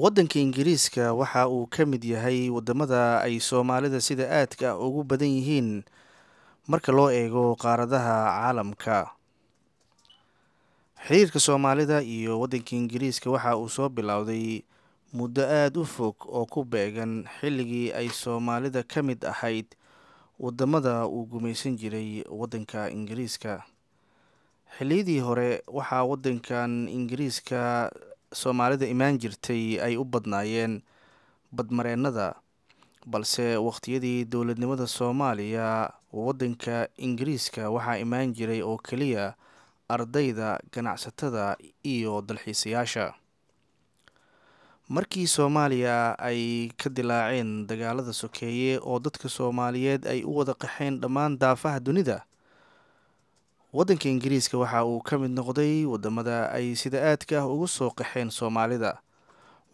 waddanka ingiriiska waxa uu ka mid yahay waddamada ay soomaalida sida aadka ah ugu badan yihiin marka loo eego qaaradaha caalamka xiriirka soomaalida iyo waddanka ingiriiska waxa uu soo bilowday muddo aada u fog oo ku beegan xilligii ay soomaalida ka mid ahayd waddamada uu gumaysan jiray waddanka ingiriiska xilliyadii hore waxaa waddankan ingiriiska soomaalida imaan jirtay ay u badnaayeen badmareennada balse wakhtiyadii dowladnimada soomaaliya waddanka ingiriiska waxaa imaan jiray oo keliya ardayda ganacsatada iyo dalxiisayaasha markii soomaaliya ay ka dilaaceen dagaalada sokeeye oo dadka soomaaliyeed ay u wada qaxeen dhammaan daafaha dunida waddanka ingiriiska waxa uu ka mid noqday waddamada ay sida aadka ah ugu soo qaxeen soomaalida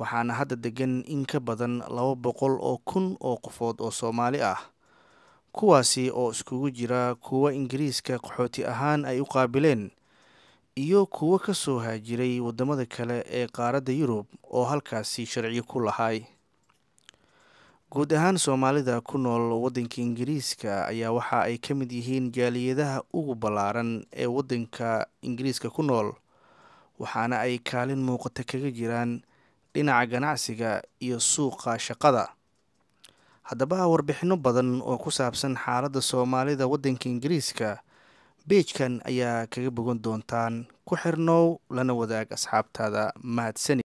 waxaana hadda degan in ka badan laba boqol oo kun oo qofood oo soomaali ah kuwaasi oo iskugu jira kuwa ingiriiska qaxooti ahaan ay u qaabileen iyo kuwo ka soo haajiray wadamada kale ee qaaradda yurub oo halkaasi sharciyo ku lahaay guud ahaan soomaalida ku nool waddanka ingiriiska ayaa waxa ay ka mid yihiin jaaliyadaha ugu ballaaran ee wadanka ingiriiska ku nool waxaana ay kaalin muuqata kaga jiraan dhinaca ganacsiga iyo suuqa shaqada haddaba warbixinno badan oo ku saabsan xaaladda soomaalida waddanka ingiriiska beejkan ayaa kaga bogan doontaan ku xirnow lana wadaag asxaabtaada mahadsanid